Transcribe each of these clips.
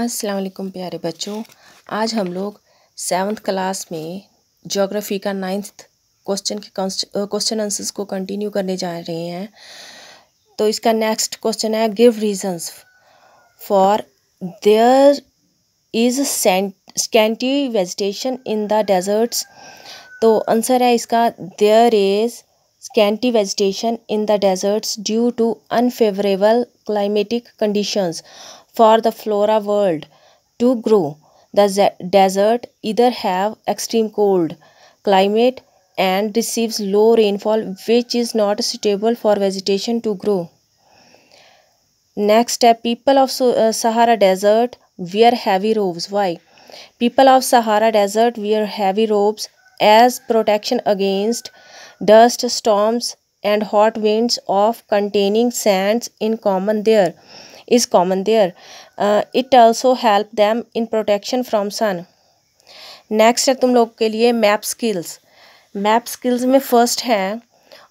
असलकुम प्यारे बच्चों आज हम लोग सेवन्थ क्लास में ज्योग्राफी का नाइन्थ क्वेश्चन के क्वेश्चन आंसर्स को कंटिन्यू करने जा रहे हैं तो इसका नेक्स्ट क्वेश्चन है give reasons for there is scanty vegetation in the deserts तो आंसर है इसका there is scanty vegetation in the deserts due to unfavorable climatic conditions for the flora world to grow. The desert either have extreme cold climate and receives low rainfall which is not suitable for vegetation to grow. Next step, people of uh, Sahara Desert wear heavy robes. Why? People of Sahara Desert wear heavy robes as protection against dust storms and hot winds of containing sands in common there is common there it uh, it help help in protection protection sun next है तुम लोग के लिए map skills map skills में first है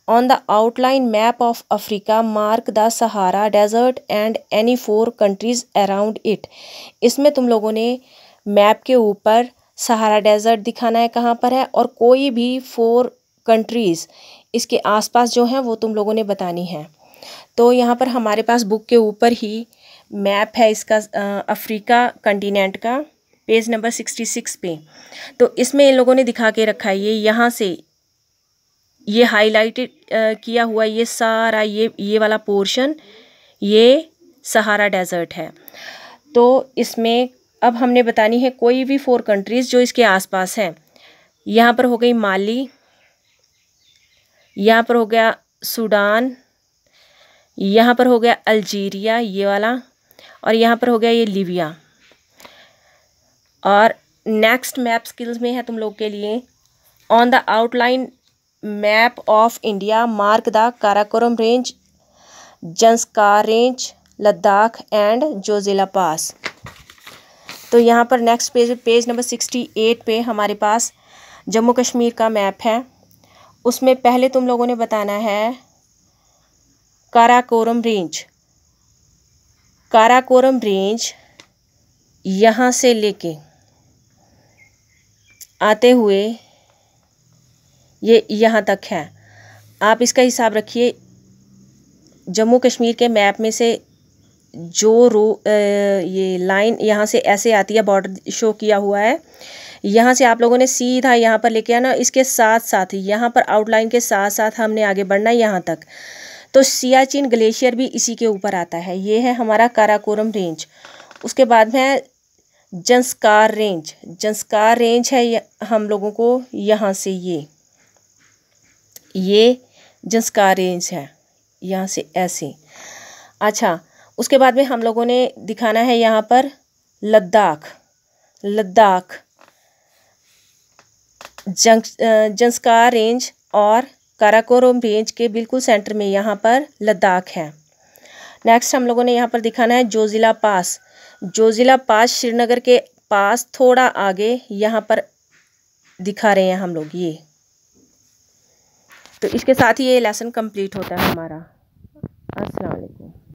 on the outline map of Africa mark the Sahara desert and any four countries around it इसमें तुम लोगों ने मैप के ऊपर सहारा डेजर्ट दिखाना है कहाँ पर है और कोई भी फोर कंट्रीज़ इसके आसपास जो हैं वो तुम लोगों ने बतानी है तो यहाँ पर हमारे पास बुक के ऊपर ही मैप है इसका अफ्रीका कंटिनेंट का पेज नंबर सिक्सटी सिक्स पे तो इसमें इन लोगों ने दिखा के रखा है ये यहाँ से ये हाईलाइटेड किया हुआ ये सारा ये ये वाला पोर्शन ये सहारा डेजर्ट है तो इसमें अब हमने बतानी है कोई भी फोर कंट्रीज़ जो इसके आसपास हैं यहाँ पर हो गई माली यहाँ पर हो गया सूडान यहाँ पर हो गया अल्जीरिया ये वाला और यहाँ पर हो गया ये लीबिया और नेक्स्ट मैप स्किल्स में है तुम लोग के लिए on the outline map of India mark the Karakoram range Zanskar range Ladakh and Zojila pass तो यहाँ पर next page page number sixty eight पे हमारे पास जम्मू कश्मीर का मैप है उसमें पहले तुम लोगों ने बताना है काराकोरम रेंज काराकोरम रेंज यहाँ से लेके आते हुए ये यहाँ तक है आप इसका हिसाब रखिए जम्मू कश्मीर के मैप में से जो रो ये लाइन यहाँ से ऐसे आती है बॉर्डर शो किया हुआ है यहाँ से आप लोगों ने सीधा यहाँ पर लेके आना इसके साथ साथ यहाँ पर आउटलाइन के साथ साथ हमने आगे बढ़ना है यहाँ तक तो सियाचिन ग्लेशियर भी इसी के ऊपर आता है ये है हमारा काराकोरम रेंज उसके बाद में जंसकार रेंज जंसकार रेंज है हम लोगों को यहाँ से ये ये जंसकार रेंज है यहाँ से ऐसे अच्छा उसके बाद में हम लोगों ने दिखाना है यहाँ पर लद्दाख लद्दाख जंग जंस्कार रेंज और काराकोरम रेंज के बिल्कुल सेंटर में यहाँ पर लद्दाख है नेक्स्ट हम लोगों ने यहाँ पर दिखाना है जोजिला पास जोजिला पास श्रीनगर के पास थोड़ा आगे यहाँ पर दिखा रहे हैं हम लोग ये तो इसके साथ ही ये लेसन कंप्लीट होता है हमारा असल